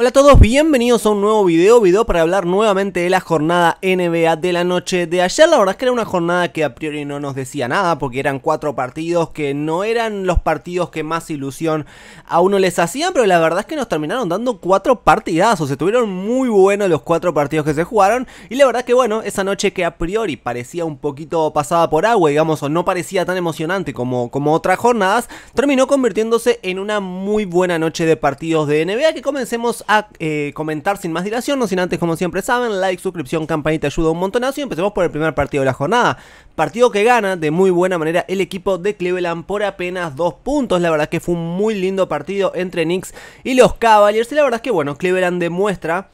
Hola a todos, bienvenidos a un nuevo video, video para hablar nuevamente de la jornada NBA de la noche de ayer. La verdad es que era una jornada que a priori no nos decía nada porque eran cuatro partidos que no eran los partidos que más ilusión a uno les hacían, pero la verdad es que nos terminaron dando cuatro partidazos. Estuvieron muy buenos los cuatro partidos que se jugaron y la verdad es que bueno, esa noche que a priori parecía un poquito pasada por agua, digamos, o no parecía tan emocionante como, como otras jornadas, terminó convirtiéndose en una muy buena noche de partidos de NBA que comencemos a eh, comentar sin más dilación, no sin antes, como siempre saben, like, suscripción, campanita, ayuda un montonazo y empecemos por el primer partido de la jornada. Partido que gana de muy buena manera el equipo de Cleveland por apenas dos puntos. La verdad que fue un muy lindo partido entre Knicks y los Cavaliers. Y la verdad es que, bueno, Cleveland demuestra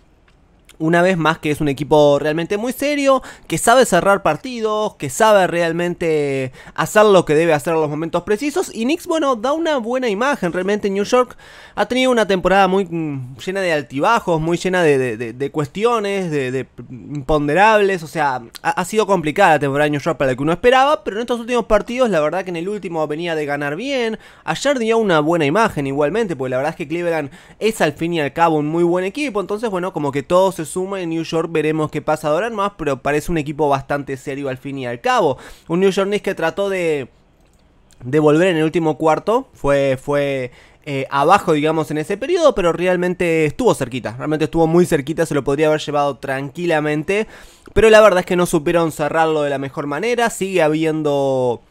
una vez más que es un equipo realmente muy serio, que sabe cerrar partidos, que sabe realmente hacer lo que debe hacer en los momentos precisos. Y Knicks, bueno, da una buena imagen. Realmente New York ha tenido una temporada muy mm, llena de altibajos, muy llena de, cuestiones, de, imponderables. O sea, ha, sido complicada la temporada de New York para la que uno esperaba, pero en estos últimos partidos, la verdad que en el último venía de ganar bien. Ayer dio una buena imagen igualmente, porque la verdad es que Cleveland es al fin y al cabo un muy buen equipo. Entonces, bueno, como que todos se suma en New York veremos qué pasa ahora más, pero parece un equipo bastante serio al fin y al cabo. Un New York Knicks que trató de, de volver en el último cuarto, fue, fue eh, abajo, digamos, en ese periodo, pero realmente estuvo cerquita. Realmente estuvo muy cerquita, se lo podría haber llevado tranquilamente. Pero la verdad es que no supieron cerrarlo de la mejor manera. Sigue habiendo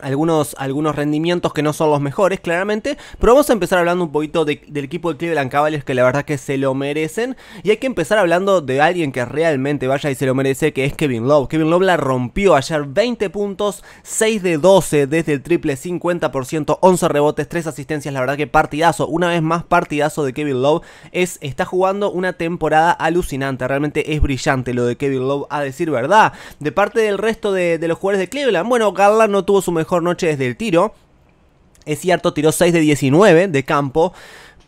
algunos, algunos rendimientos que no son los mejores, claramente. Pero vamos a empezar hablando un poquito del equipo de Cleveland Cavaliers, que la verdad que se lo merecen. Y hay que empezar hablando de alguien que realmente vaya y se lo merece, que es Kevin Love. Kevin Love la rompió ayer 20 puntos, 6 de 12 desde el triple 50%, 11 rebotes, 3 asistencias. La verdad que partidazo, una vez más partidazo de Kevin Love. Es, está jugando una temporada alucinante, realmente es brillante lo de Kevin Love, a decir verdad. De parte del resto de, de los jugadores de Cleveland, bueno, Garland no tuvo su mejor mejor noche desde el tiro. Es cierto, tiró 6 de 19 de campo.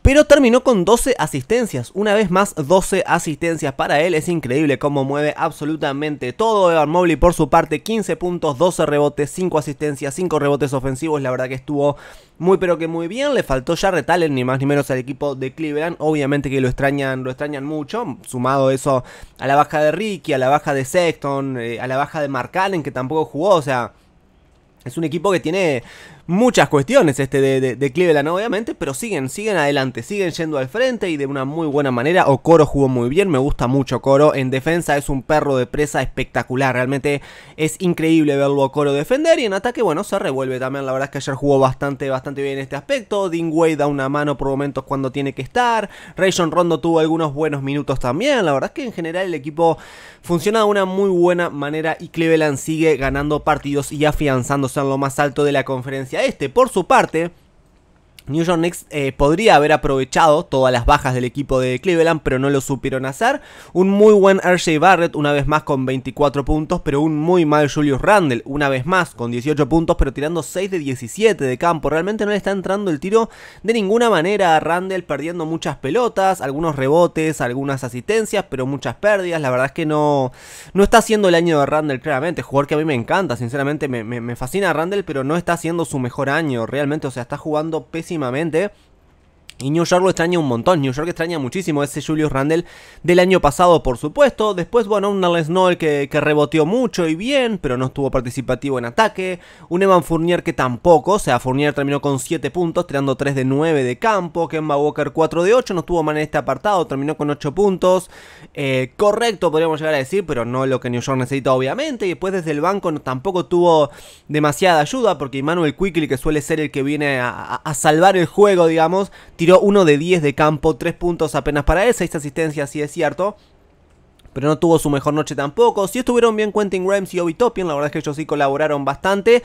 Pero terminó con 12 asistencias, una vez más 12 asistencias para él, es increíble cómo mueve absolutamente todo. Evan Mobley por su parte 15 puntos, 12 rebotes, 5 asistencias, 5 rebotes ofensivos, la verdad que estuvo muy pero que muy bien. Le faltó ya Retalen ni más ni menos al equipo de Cleveland. Obviamente que lo extrañan, lo extrañan mucho. Sumado eso a la baja de Ricky, a la baja de Sexton, eh, a la baja de Mark Allen, que tampoco jugó. O sea, es un equipo que tiene muchas cuestiones este de, Cleveland, obviamente, pero siguen, siguen adelante, siguen yendo al frente y de una muy buena manera. Okoro jugó muy bien, me gusta mucho Coro. En defensa es un perro de presa espectacular, realmente es increíble verlo a Coro defender y en ataque, bueno, se revuelve también. La verdad es que ayer jugó bastante, bastante bien este aspecto. Dingway da una mano por momentos cuando tiene que estar. Rayson Rondo tuvo algunos buenos minutos también. La verdad es que en general el equipo funciona de una muy buena manera y Cleveland sigue ganando partidos y afianzándose en lo más alto de la conferencia este, por su parte, New York Knicks eh, podría haber aprovechado todas las bajas del equipo de Cleveland, pero no lo supieron hacer. Un muy buen RJ Barrett, una vez más con 24 puntos, pero un muy mal Julius Randle, una vez más con 18 puntos, pero tirando 6 de 17 de campo. Realmente no le está entrando el tiro de ninguna manera a Randle, perdiendo muchas pelotas, algunos rebotes, algunas asistencias, pero muchas pérdidas. La verdad es que no, no está haciendo el año de Randle, claramente. Jugador que a mí me encanta, sinceramente me, fascina a Randle, pero no está haciendo su mejor año. Realmente, o sea, está jugando pésimo Últimamente... Y New York lo extraña un montón, New York extraña muchísimo ese Julius Randle del año pasado, por supuesto. Después, bueno, un Alex Noel que, reboteó mucho y bien, pero no estuvo participativo en ataque. Un Evan Fournier que tampoco, o sea, Fournier terminó con 7 puntos, tirando 3 de 9 de campo. Kemba Walker 4 de 8, no estuvo mal en este apartado, terminó con 8 puntos. Eh, correcto, podríamos llegar a decir, pero no lo que New York necesita, obviamente. Y después desde el banco tampoco tuvo demasiada ayuda, porque Immanuel Quickly, que suele ser el que viene a, a salvar el juego, digamos, uno 1 de 10 de campo, 3 puntos apenas para él, 6 asistencias, sí es cierto. Pero no tuvo su mejor noche tampoco. Si estuvieron bien Quentin Grimes y Obi Toppin, la verdad es que ellos sí colaboraron bastante.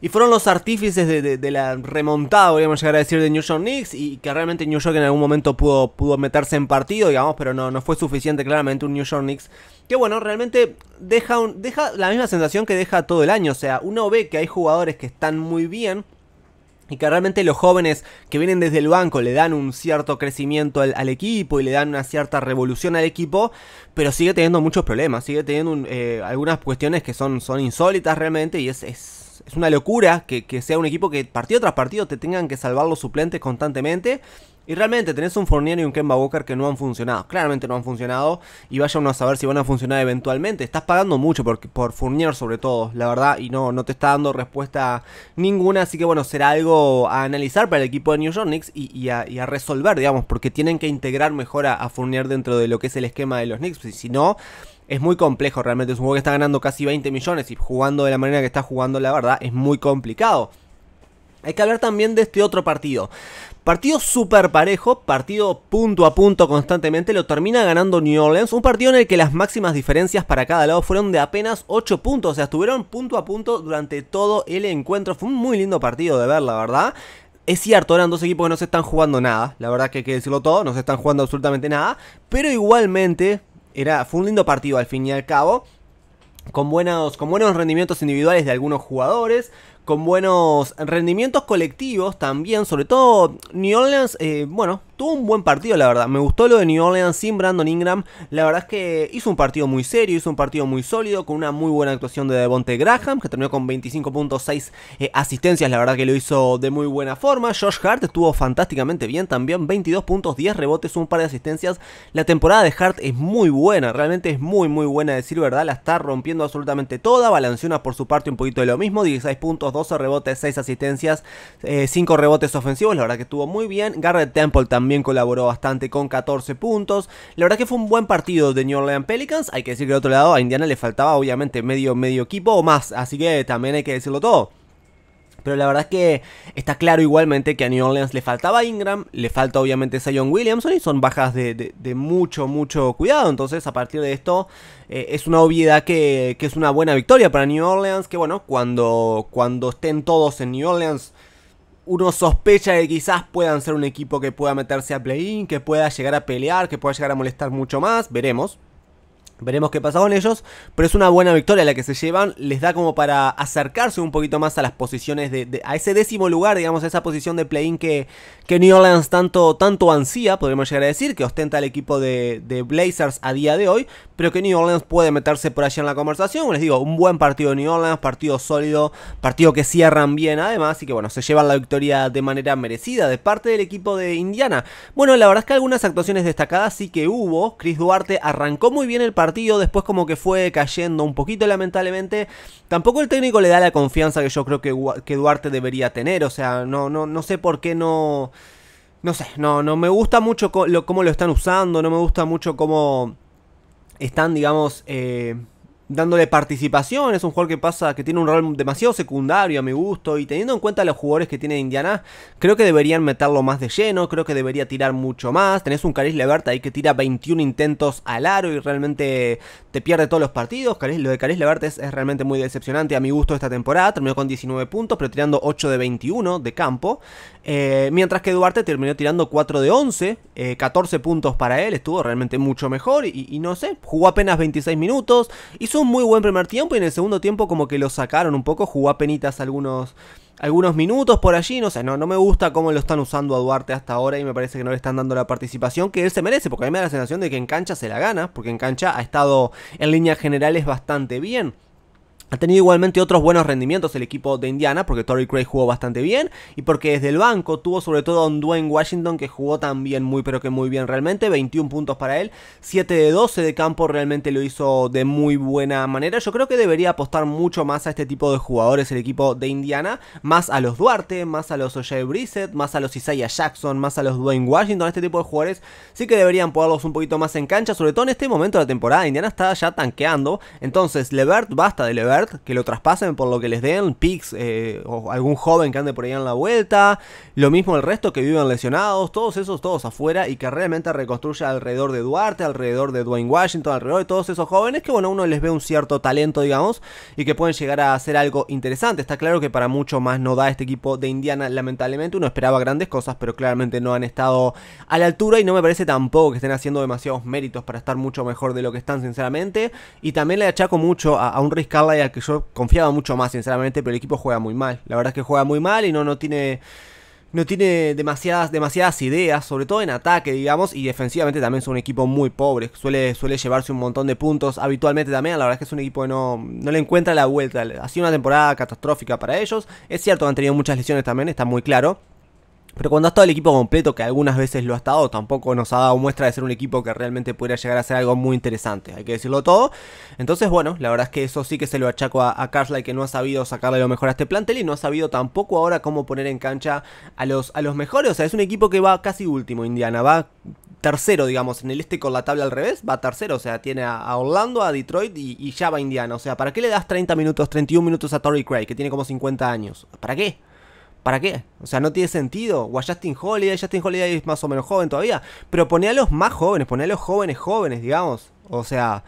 Y fueron los artífices de, la remontada, podríamos llegar a decir, de New York Knicks. Y que realmente New York en algún momento pudo, pudo meterse en partido, digamos, pero no, no fue suficiente claramente un New York Knicks. Que bueno, realmente deja, deja la misma sensación que deja todo el año. O sea, uno ve que hay jugadores que están muy bien y que realmente los jóvenes que vienen desde el banco le dan un cierto crecimiento al, equipo y le dan una cierta revolución al equipo, pero sigue teniendo muchos problemas, sigue teniendo eh, algunas cuestiones que son, son insólitas realmente y es, es, una locura que, que, sea un equipo que partido tras partido te tengan que salvar los suplentes constantemente y realmente tenés un Fournier y un Kemba Walker que no han funcionado. Claramente no han funcionado. Y vaya a saber si van a funcionar eventualmente. Estás pagando mucho por, Fournier sobre todo, la verdad. Y no, no te está dando respuesta ninguna. Así que bueno, será algo a analizar para el equipo de New York Knicks y, a, resolver, digamos. Porque tienen que integrar mejor a, Fournier dentro de lo que es el esquema de los Knicks. Y si no es muy complejo realmente. Es un juego que está ganando casi 20 millones y jugando de la manera que está jugando, la verdad, es muy complicado. Hay que hablar también de este otro partido. Partido súper parejo, partido punto a punto constantemente, lo termina ganando New Orleans. Un partido en el que las máximas diferencias para cada lado fueron de apenas 8 puntos, o sea, estuvieron punto a punto durante todo el encuentro. Fue un muy lindo partido de ver, la verdad. Es cierto, eran dos equipos que no se están jugando nada, la verdad que hay que decirlo todo, no se están jugando absolutamente nada, pero igualmente era, fue un lindo partido al fin y al cabo. Con con buenos rendimientos individuales de algunos jugadores con buenos rendimientos colectivos también, sobre todo New Orleans, eh, bueno, tuvo un buen partido, la verdad. Me gustó lo de New Orleans sin Brandon Ingram. La verdad es que hizo un partido muy serio, hizo un partido muy sólido, con una muy buena actuación de Devonte Graham, que terminó con 25.6 eh, asistencias. La verdad que lo hizo de muy buena forma. Josh Hart estuvo fantásticamente bien también, 22 puntos, 10 rebotes, un par de asistencias. La temporada de Hart es muy buena, realmente es muy, muy buena, decir verdad. La está rompiendo absolutamente toda. balanciona por su parte un poquito de lo mismo, 16 puntos, 12 rebotes, 6 asistencias, 5 eh, rebotes ofensivos. La verdad que estuvo muy bien. Garrett Temple también colaboró bastante con 14 puntos. La verdad que fue un buen partido de New Orleans Pelicans. Hay que decir que de otro lado a Indiana le faltaba obviamente medio, medio equipo o más. Así que también hay que decirlo todo. Pero la verdad es que está claro igualmente que a New Orleans le faltaba Ingram, le falta obviamente Zion Williamson y son bajas de, mucho, mucho cuidado. Entonces, a partir de esto, eh, es una obviedad que, es una buena victoria para New Orleans. Que bueno, cuando, cuando estén todos en New Orleans, uno sospecha de que quizás puedan ser un equipo que pueda meterse a play-in, que pueda llegar a pelear, que pueda llegar a molestar mucho más, veremos. Veremos qué pasa con ellos, pero es una buena victoria la que se llevan, les da como para acercarse un poquito más a las posiciones de, a ese décimo lugar, digamos, a esa posición de play-in que, que New Orleans tanto, tanto ansía, podríamos llegar a decir, que ostenta el equipo de, de, Blazers a día de hoy, pero que New Orleans puede meterse por allá en la conversación, les digo, un buen partido New Orleans, partido sólido, partido que cierran bien además, y que bueno, se llevan la victoria de manera merecida de parte del equipo de Indiana. Bueno, la verdad es que algunas actuaciones destacadas sí que hubo, Chris Duarte arrancó muy bien el partido, después como que fue cayendo un poquito lamentablemente. Tampoco el técnico le da la confianza que yo creo que, que Duarte debería tener, o sea, no, no, no sé por qué no... No sé, no, no me gusta mucho cómo lo, están usando, no me gusta mucho cómo están, digamos... Eh, dándole participación. Es un jugador que pasa, que tiene un rol demasiado secundario a mi gusto. Y teniendo en cuenta los jugadores que tiene Indiana, creo que deberían meterlo más de lleno. Creo que debería tirar mucho más. Tenés un Caris Levert ahí que tira 21 intentos al aro y realmente te pierde todos los partidos. lo de Caris Levert es, realmente muy decepcionante a mi gusto esta temporada. Terminó con 19 puntos, pero tirando 8 de 21 de campo. Eh, mientras que Duarte terminó tirando 4 de 11, 14 eh, puntos para él. Estuvo realmente mucho mejor y, y no sé, jugó apenas 26 minutos. Hizo un muy buen primer tiempo y en el segundo tiempo como que lo sacaron un poco, jugó a penitas algunos, algunos minutos por allí, no sé, no, no me gusta cómo lo están usando a Duarte hasta ahora y me parece que no le están dando la participación que él se merece, porque a mí me da la sensación de que en cancha se la gana, porque en cancha ha estado en líneas generales bastante bien. Ha tenido igualmente otros buenos rendimientos el equipo de Indiana, porque Torrey Craig jugó bastante bien y porque desde el banco tuvo sobre todo a un Dwayne Washington que jugó también muy, pero que muy bien realmente. 21 puntos para él, 7 de 12 de campo, realmente lo hizo de muy buena manera. Yo creo que debería apostar mucho más a este tipo de jugadores el equipo de Indiana, más a los Duarte, más a los O'Shea Brissett, más a los Isaiah Jackson, más a los Dwayne Washington. Este tipo de jugadores sí que deberían ponerlos un poquito más en cancha, sobre todo en este momento de la temporada. Indiana está ya tanqueando, entonces Levert, basta de Levert que lo traspasen por lo que les den, picks eh, o algún joven que ande por ahí en la vuelta, lo mismo el resto que viven lesionados, todos esos, todos afuera y que realmente reconstruya alrededor de Duarte, alrededor de Dwayne Washington, alrededor de todos esos jóvenes que bueno, uno les ve un cierto talento, digamos, y que pueden llegar a hacer algo interesante. Está claro que para mucho más no da este equipo de Indiana, lamentablemente uno esperaba grandes cosas, pero claramente no han estado a la altura y no me parece tampoco que estén haciendo demasiados méritos para estar mucho mejor de lo que están sinceramente y también le achaco mucho a, a un y a que yo confiaba mucho más, sinceramente, pero el equipo juega muy mal. La verdad es que juega muy mal y no, no tiene. No tiene demasiadas, demasiadas ideas, sobre todo en ataque, digamos, y defensivamente también es un equipo muy pobre. Suele, suele llevarse un montón de puntos habitualmente también. La verdad es que es un equipo que no, no le encuentra la vuelta. Ha sido una temporada catastrófica para ellos. Es cierto, han tenido muchas lesiones también, está muy claro. Pero cuando ha estado el equipo completo, que algunas veces lo ha estado, tampoco nos ha dado muestra de ser un equipo que realmente pudiera llegar a ser algo muy interesante, hay que decirlo todo. Entonces, bueno, la verdad es que eso sí que se lo achaco a, a y que no ha sabido sacarle lo mejor a este plantel y no ha sabido tampoco ahora cómo poner en cancha a los, a los mejores. O sea, es un equipo que va casi último, Indiana, va tercero, digamos, en el este con la tabla al revés, va tercero, o sea, tiene a, Orlando, a Detroit y, ya va Indiana. O sea, ¿para qué le das 30 minutos, 31 minutos a Torrey Craig, que tiene como 50 años? ¿Para qué? ¿Para qué? O sea, no tiene sentido. O a Justin Holiday, Justin Holiday es más o menos joven todavía. Pero poné a los más jóvenes, poné a los jóvenes jóvenes, digamos. O sea,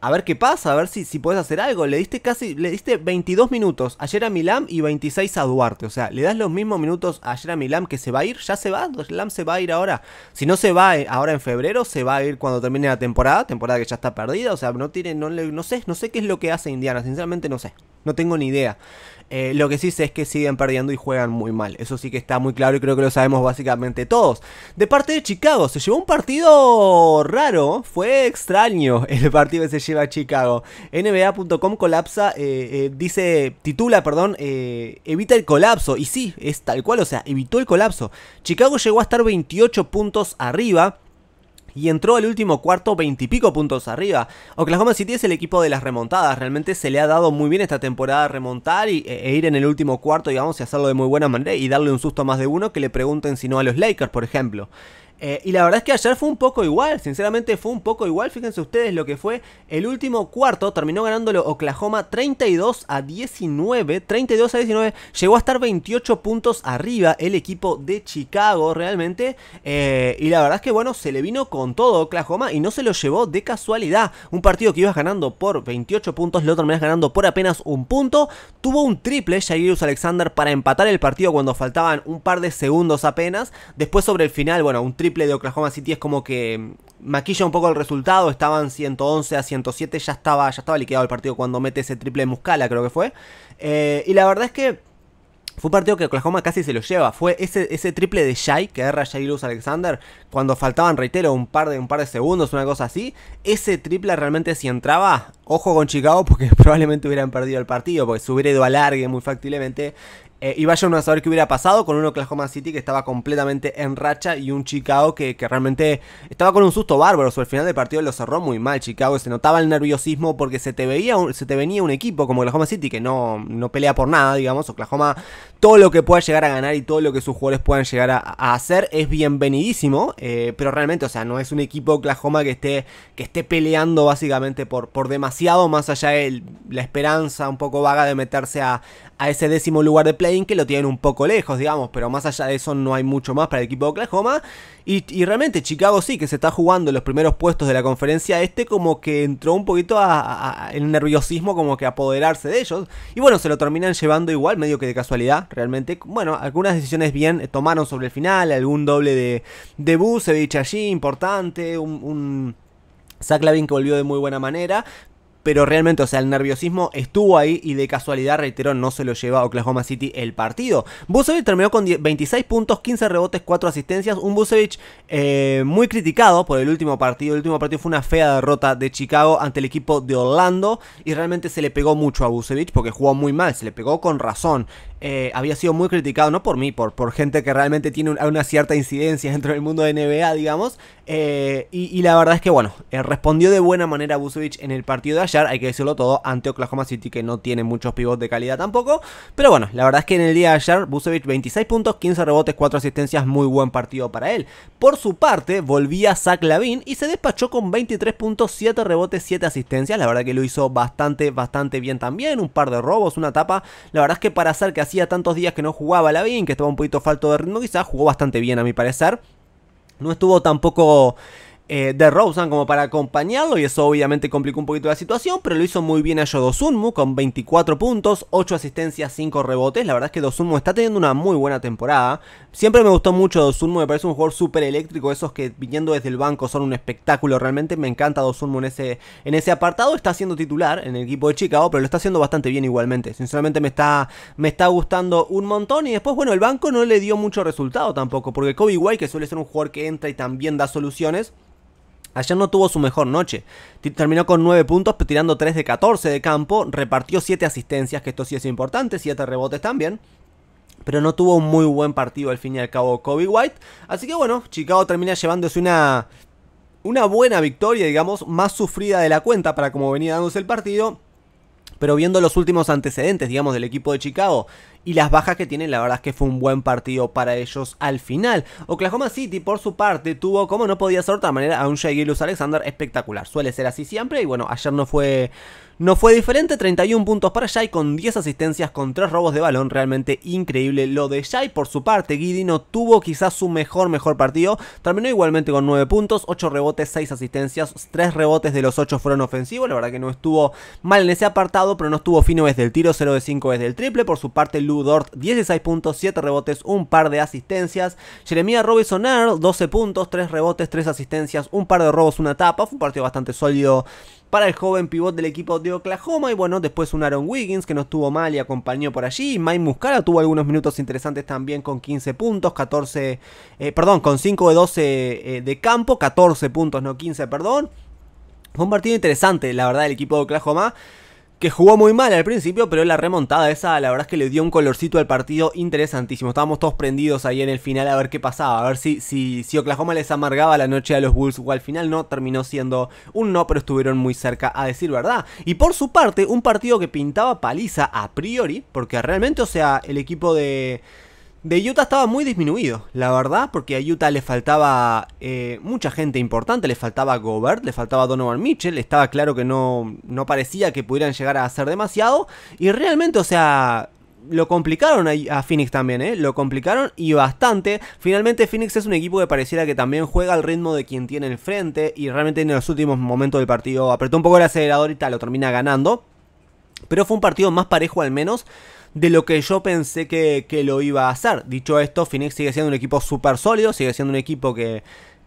a ver qué pasa, a ver si, si puedes hacer algo. Le diste casi, le diste 22 minutos ayer a Milam y 26 a Duarte. O sea, le das los mismos minutos ayer a Milam que se va a ir, ya se va, Milam se va a ir ahora. Si no se va eh, ahora en febrero, se va a ir cuando termine la temporada, temporada que ya está perdida. O sea, no tiene, no, no sé, no sé qué es lo que hace Indiana, sinceramente no sé. No tengo ni idea. Eh, lo que sí sé es que siguen perdiendo y juegan muy mal. Eso sí que está muy claro y creo que lo sabemos básicamente todos. De parte de Chicago, se llevó un partido raro. Fue extraño el partido que se lleva a Chicago. NBA.com colapsa, eh, eh, dice, titula, perdón, evita el colapso. Y sí, es tal cual, o sea, evitó el colapso. Chicago llegó a estar 28 puntos arriba y entró al último cuarto veintipico puntos arriba. Oklahoma City es el equipo de las remontadas, realmente se le ha dado muy bien esta temporada remontar y, e, e ir en el último cuarto, digamos, y hacerlo de muy buena manera y darle un susto a más de uno que le pregunten si no a los Lakers, por ejemplo. Eh, y la verdad es que ayer fue un poco igual, sinceramente fue un poco igual. Fíjense ustedes lo que fue el último cuarto, terminó ganándolo Oklahoma 32 a 19. 32 a 19, llegó a estar 28 puntos arriba el equipo de Chicago realmente. Eh, y la verdad es que bueno, se le vino con todo Oklahoma y no se lo llevó de casualidad. Un partido que ibas ganando por 28 puntos, lo terminas ganando por apenas un punto. Tuvo un triple Jairus Alexander para empatar el partido cuando faltaban un par de segundos apenas. Después sobre el final, bueno, un triple triple de Oklahoma City es como que maquilla un poco el resultado, estaban 111 a 107, ya estaba, ya estaba liquidado el partido cuando mete ese triple de Muscala, creo que fue. Eh, y la verdad es que fue un partido que Oklahoma casi se lo lleva. Fue ese, ese triple de Shai que agarra Luz Alexander cuando faltaban, reitero, un par, de, un par de segundos, una cosa así. Ese triple realmente si entraba, ojo con Chicago porque probablemente hubieran perdido el partido, porque se hubiera ido a muy factiblemente. Eh, y vayan a saber qué hubiera pasado con un Oklahoma City que estaba completamente en racha y un Chicago que, realmente estaba con un susto bárbaro. Sobre el final del partido lo cerró muy mal Chicago. Se notaba el nerviosismo porque se te, veía se te venía un equipo como Oklahoma City que no, no pelea por nada, digamos. Oklahoma, todo lo que pueda llegar a ganar y todo lo que sus jugadores puedan llegar a, hacer es bienvenidísimo. Eh, pero realmente, o sea, no es un equipo Oklahoma que esté, que esté peleando básicamente por, por demasiado más allá de la esperanza un poco vaga de meterse a, a ese décimo lugar de play que lo tienen un poco lejos, digamos, pero más allá de eso no hay mucho más para el equipo de Oklahoma. Y, realmente Chicago sí, que se está jugando en los primeros puestos de la conferencia este, como que entró un poquito a, el nerviosismo, como que apoderarse de ellos. Y bueno, se lo terminan llevando igual, medio que de casualidad, realmente. Bueno, algunas decisiones bien eh, tomaron sobre el final, algún doble de, de Busevich allí, importante, un, un Zach que volvió de muy buena manera, pero realmente, o sea, el nerviosismo estuvo ahí y de casualidad, reitero, no se lo lleva a Oklahoma City el partido. Busevich terminó con 26 puntos, 15 rebotes, 4 asistencias. Un Busevich eh, muy criticado por el último partido. El último partido fue una fea derrota de Chicago ante el equipo de Orlando y realmente se le pegó mucho a Busevich porque jugó muy mal, se le pegó con razón. Eh, había sido muy criticado, no por mí, por, por gente que realmente tiene una cierta incidencia dentro del mundo de NBA, digamos. Eh, y, la verdad es que, bueno, eh, respondió de buena manera Busevich en el partido de ayer, hay que decirlo todo, ante Oklahoma City, que no tiene muchos pivots de calidad tampoco. Pero bueno, la verdad es que en el día de ayer, Busevich 26 puntos, 15 rebotes, 4 asistencias, muy buen partido para él. Por su parte, volvía Zach Lavin y se despachó con 23 puntos, 7 rebotes, 7 asistencias. La verdad que lo hizo bastante, bastante bien también. Un par de robos, una tapa. La verdad es que para hacer que hacía tantos días que no jugaba la bien, que estaba un poquito falto de ritmo, quizás jugó bastante bien a mi parecer. No estuvo tampoco eh, de Rosen como para acompañarlo y eso obviamente complicó un poquito la situación, pero lo hizo muy bien a Yodosunmu con 24 puntos, 8 asistencias, 5 rebotes. La verdad es que Dosunmu está teniendo una muy buena temporada. Siempre me gustó mucho Dosunmu, me parece un jugador súper eléctrico, esos que viniendo desde el banco son un espectáculo. Realmente me encanta Dosunmu en ese, en ese apartado. Está siendo titular en el equipo de Chicago, pero lo está haciendo bastante bien igualmente. Sinceramente me está, me está gustando un montón y después, bueno, el banco no le dio mucho resultado tampoco, porque Kobe White, que suele ser un jugador que entra y también da soluciones, Ayer no tuvo su mejor noche. Terminó con 9 puntos, tirando 3 de 14 de campo. Repartió 7 asistencias, que esto sí es importante. 7 rebotes también. Pero no tuvo un muy buen partido al fin y al cabo Kobe White. Así que bueno, Chicago termina llevándose una, una buena victoria, digamos, más sufrida de la cuenta para como venía dándose el partido. Pero viendo los últimos antecedentes, digamos, del equipo de Chicago y las bajas que tienen, la verdad es que fue un buen partido para ellos al final. Oklahoma City, por su parte, tuvo, como no podía ser de otra manera, a un Jay Gilus Alexander espectacular. Suele ser así siempre y bueno, ayer no fue... No fue diferente, 31 puntos para Shai con 10 asistencias con 3 robos de balón, realmente increíble lo de Shai. Por su parte, Guidi no tuvo quizás su mejor, mejor partido, terminó igualmente con 9 puntos, 8 rebotes, 6 asistencias, 3 rebotes de los 8 fueron ofensivos, la verdad que no estuvo mal en ese apartado, pero no estuvo fino desde el tiro, 0 de 5 desde el triple. Por su parte, Dort 16 puntos, 7 rebotes, un par de asistencias. Jeremiah Robinson Earl 12 puntos, 3 rebotes, 3 asistencias, un par de robos, una tapa. Fue un partido bastante sólido para el joven pivot del equipo de Oklahoma. Y bueno, después un Aaron Wiggins que no estuvo mal y acompañó por allí. Mike Muscala tuvo algunos minutos interesantes también con 15 puntos, 14, eh, perdón, con 5 de 12 eh, de campo, 14 puntos, no 15, perdón. Fue un partido interesante, la verdad, el equipo de Oklahoma que jugó muy mal al principio, pero la remontada esa, la verdad es que le dio un colorcito al partido interesantísimo. Estábamos todos prendidos ahí en el final a ver qué pasaba, a ver si, si, si Oklahoma les amargaba la noche a los Bulls o al final no, terminó siendo un no, pero estuvieron muy cerca a decir verdad. Y por su parte, un partido que pintaba paliza a priori, porque realmente, o sea, el equipo de de Utah estaba muy disminuido, la verdad, porque a Utah le faltaba eh, mucha gente importante, le faltaba Gobert, le faltaba Donovan Mitchell, estaba claro que no, no parecía que pudieran llegar a hacer demasiado, y realmente, o sea, lo complicaron a, Phoenix también, eh, Lo complicaron y bastante. Finalmente Phoenix es un equipo que pareciera que también juega al ritmo de quien tiene frente, y realmente en los últimos momentos del partido apretó un poco el acelerador y tal, lo termina ganando. Pero fue un partido más parejo al menos de lo que yo pensé que, lo iba a hacer. Dicho esto, Phoenix sigue siendo un equipo súper sólido, sigue siendo un equipo que,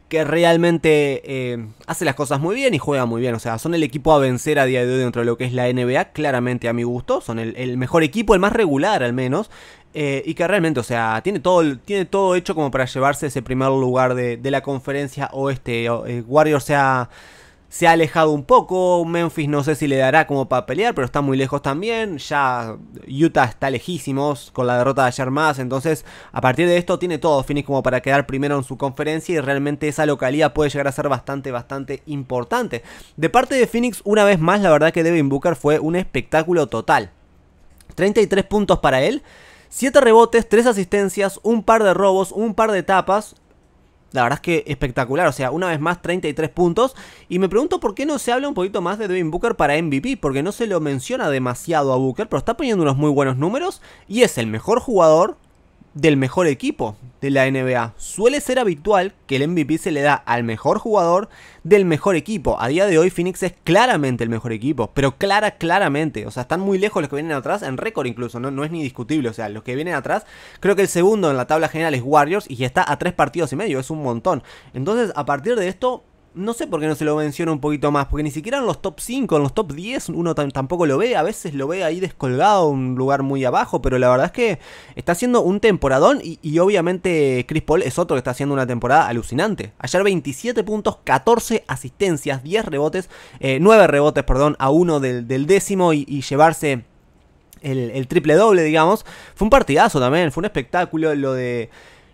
que realmente eh, hace las cosas muy bien y juega muy bien. O sea, son el equipo a vencer a día de hoy dentro de lo que es la NBA, claramente a mi gusto. Son el, mejor equipo, el más regular al menos. Eh, y que realmente, o sea, tiene todo, tiene todo hecho como para llevarse ese primer lugar de, la conferencia oeste. Warrior eh, Warriors sea se ha alejado un poco. Memphis no sé si le dará como para pelear, pero está muy lejos también. Ya Utah está lejísimos con la derrota de ayer más. Entonces, a partir de esto, tiene todo Phoenix como para quedar primero en su conferencia. Y realmente esa localidad puede llegar a ser bastante, bastante importante. De parte de Phoenix, una vez más, la verdad que Devin Booker fue un espectáculo total. 33 puntos para él. 7 rebotes, 3 asistencias, un par de robos, un par de tapas la verdad es que espectacular. O sea, una vez más, 33 puntos. Y me pregunto por qué no se habla un poquito más de Devin Booker para MVP. Porque no se lo menciona demasiado a Booker. Pero está poniendo unos muy buenos números. Y es el mejor jugador del mejor equipo de la NBA. Suele ser habitual que el MVP se le da al mejor jugador del mejor equipo. A día de hoy Phoenix es claramente el mejor equipo, pero clara, claramente. O sea, están muy lejos los que vienen atrás, en récord incluso, ¿no? no es ni discutible. O sea, los que vienen atrás, creo que el segundo en la tabla general es Warriors y está a tres partidos y medio, es un montón. Entonces, a partir de esto, no sé por qué no se lo menciono un poquito más, porque ni siquiera en los top 5, en los top 10 uno tampoco lo ve, a veces lo ve ahí descolgado, un lugar muy abajo, pero la verdad es que está haciendo un temporadón y, obviamente Chris Paul es otro que está haciendo una temporada alucinante. Ayer 27 puntos, 14 asistencias, 10 rebotes, 9 eh, rebotes, perdón, a uno del, décimo y, llevarse el, el, triple doble, digamos. Fue un partidazo también, fue un espectáculo lo de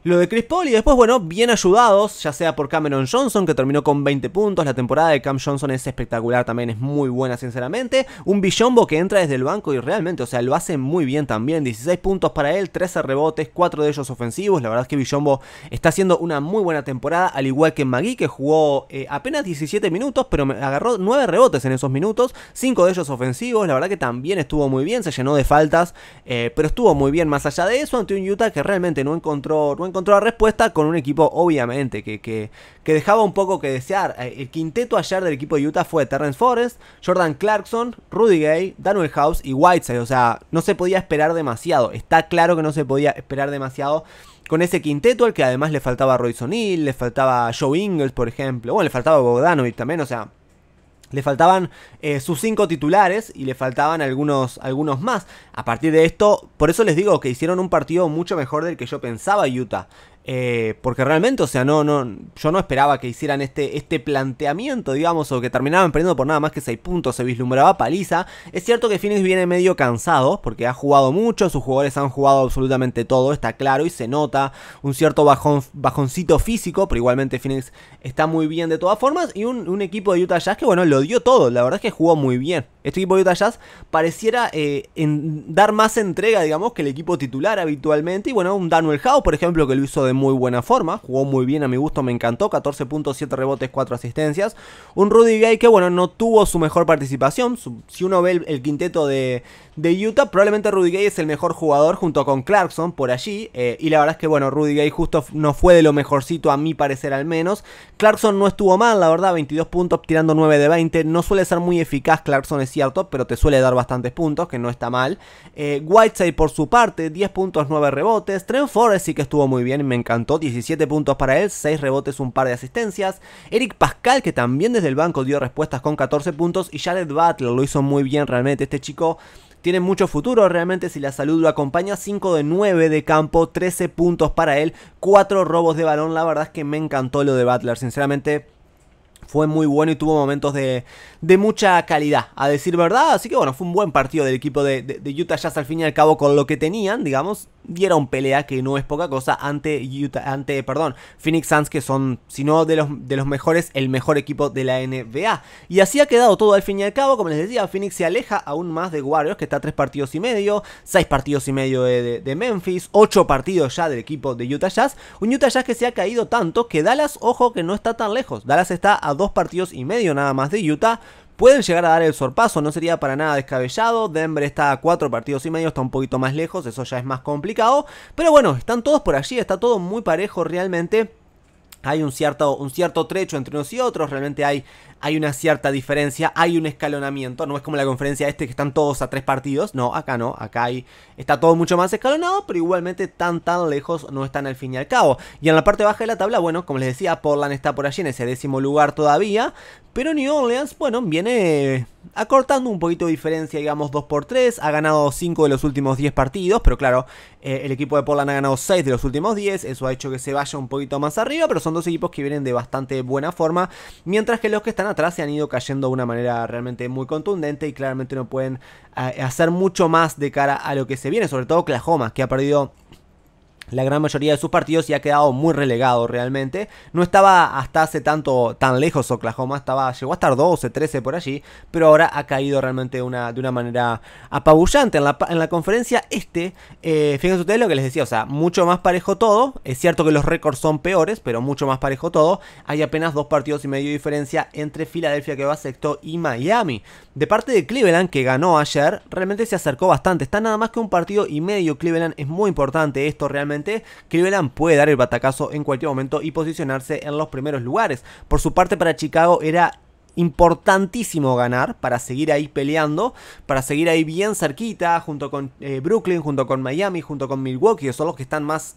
lo de Chris Paul y después, bueno, bien ayudados, ya sea por Cameron Johnson, que terminó con 20 puntos, la temporada de Cam Johnson es espectacular también, es muy buena sinceramente, un Billombo que entra desde el banco y realmente, o sea, lo hace muy bien también, 16 puntos para él, 13 rebotes, 4 de ellos ofensivos, la verdad es que Billombo está haciendo una muy buena temporada, al igual que Magui, que jugó eh, apenas 17 minutos, pero agarró 9 rebotes en esos minutos, 5 de ellos ofensivos, la verdad que también estuvo muy bien, se llenó de faltas, eh, pero estuvo muy bien más allá de eso, ante un Utah que realmente no encontró... No encontró la respuesta con un equipo, obviamente, que, que, dejaba un poco que desear. Eh, el quinteto ayer del equipo de Utah fue Terrence Forrest, Jordan Clarkson, Rudy Gay, Daniel House y Whiteside. O sea, no se podía esperar demasiado. Está claro que no se podía esperar demasiado con ese quinteto al que además le faltaba Royce O'Neill, le faltaba Joe Ingles, por ejemplo. o le faltaba Bogdanovic también, o sea le faltaban eh, sus cinco titulares y le faltaban algunos, algunos más. A partir de esto, por eso les digo que hicieron un partido mucho mejor del que yo pensaba Utah. Eh, porque realmente, o sea, no, no, yo no esperaba que hicieran este, este planteamiento, digamos, o que terminaban perdiendo por nada más que 6 puntos, se vislumbraba paliza. Es cierto que Phoenix viene medio cansado, porque ha jugado mucho, sus jugadores han jugado absolutamente todo, está claro, y se nota un cierto bajón, bajoncito físico, pero igualmente Phoenix está muy bien de todas formas, y un, equipo de Utah Jazz que, bueno, lo dio todo, la verdad es que jugó muy bien. Este equipo de Utah Jazz pareciera eh, dar más entrega, digamos, que el equipo titular habitualmente, y bueno, un Daniel Howe, por ejemplo, que lo hizo de muy buena forma, jugó muy bien a mi gusto, me encantó, 14.7 rebotes, 4 asistencias. Un Rudy Gay que bueno, no tuvo su mejor participación, si uno ve el, el quinteto de, de Utah. Probablemente Rudy Gay es el mejor jugador junto con Clarkson por allí. Eh, y la verdad es que, bueno, Rudy Gay justo no fue de lo mejorcito, a mi parecer al menos. Clarkson no estuvo mal, la verdad, 22 puntos tirando 9 de 20. No suele ser muy eficaz, Clarkson es cierto, pero te suele dar bastantes puntos, que no está mal. Eh, Whiteside por su parte, 10 puntos, 9 rebotes. Trent Forrest sí que estuvo muy bien, me encantó. 17 puntos para él, 6 rebotes, un par de asistencias. Eric Pascal, que también desde el banco dio respuestas con 14 puntos. Y Jared Butler lo hizo muy bien realmente. Este chico tiene mucho futuro realmente si la salud lo acompaña. 5 de 9 de campo, 13 puntos para él, 4 robos de balón. La verdad es que me encantó lo de Butler, sinceramente fue muy bueno y tuvo momentos de, mucha calidad, a decir verdad. Así que bueno, fue un buen partido del equipo de, de Utah Jazz al fin y al cabo con lo que tenían, digamos un pelea, que no es poca cosa, ante, ante perdón, Phoenix Suns, que son, si no de los, de los mejores, el mejor equipo de la NBA. Y así ha quedado todo al fin y al cabo. Como les decía, Phoenix se aleja aún más de Warriors, que está a 3 partidos y medio, 6 partidos y medio de, de, Memphis, 8 partidos ya del equipo de Utah Jazz. Un Utah Jazz que se ha caído tanto que Dallas, ojo, que no está tan lejos. Dallas está a 2 partidos y medio nada más de Utah pueden llegar a dar el sorpaso, no sería para nada descabellado. Denver está a cuatro partidos y medio, está un poquito más lejos, eso ya es más complicado. Pero bueno, están todos por allí, está todo muy parejo realmente. Hay un cierto, un cierto trecho entre unos y otros, realmente hay hay una cierta diferencia, hay un escalonamiento, no es como la conferencia este que están todos a tres partidos, no, acá no, acá hay, está todo mucho más escalonado, pero igualmente tan tan lejos no están al fin y al cabo. Y en la parte baja de la tabla, bueno, como les decía, Portland está por allí en ese décimo lugar todavía, pero New Orleans, bueno, viene acortando un poquito de diferencia, digamos 2 por 3, ha ganado 5 de los últimos 10 partidos, pero claro, eh, el equipo de Portland ha ganado 6 de los últimos 10, eso ha hecho que se vaya un poquito más arriba, pero son dos equipos que vienen de bastante buena forma, mientras que los que están atrás se han ido cayendo de una manera realmente muy contundente y claramente no pueden eh, hacer mucho más de cara a lo que se viene, sobre todo Oklahoma, que ha perdido la gran mayoría de sus partidos y ha quedado muy relegado realmente. No estaba hasta hace tanto tan lejos Oklahoma, estaba llegó a estar 12, 13 por allí, pero ahora ha caído realmente una, de una manera apabullante en la, conferencia este. Eh, fíjense ustedes lo que les decía, o sea, mucho más parejo todo. Es cierto que los récords son peores, pero mucho más parejo todo. Hay apenas dos partidos y medio de diferencia entre Filadelfia que va sexto y Miami. De parte de Cleveland que ganó ayer, realmente se acercó bastante. Está nada más que un partido y medio Cleveland, es muy importante esto realmente Cleveland puede dar el batacazo en cualquier momento y posicionarse en los primeros lugares. Por su parte, para Chicago era importantísimo ganar para seguir ahí peleando, para seguir ahí bien cerquita, junto con eh, Brooklyn, junto con Miami, junto con Milwaukee, que son los que están más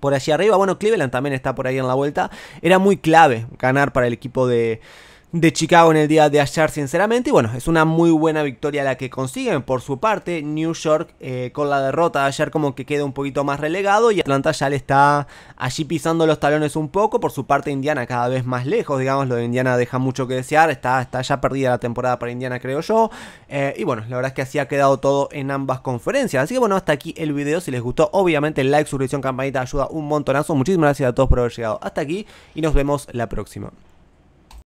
por allí arriba. Bueno, Cleveland también está por ahí en la vuelta. Era muy clave ganar para el equipo de, de Chicago en el día de ayer, sinceramente. Y bueno, es una muy buena victoria la que consiguen por su parte. New York eh, con la derrota de ayer como que queda un poquito más relegado y Atlanta ya le está allí pisando los talones un poco. Por su parte, Indiana cada vez más lejos, digamos, lo de Indiana deja mucho que desear. Está, está ya perdida la temporada para Indiana, creo yo. Eh, y bueno, la verdad es que así ha quedado todo en ambas conferencias. Así que bueno, hasta aquí el video. Si les gustó, obviamente, like, suscripción, campanita ayuda un montonazo. Muchísimas gracias a todos por haber llegado hasta aquí y nos vemos la próxima.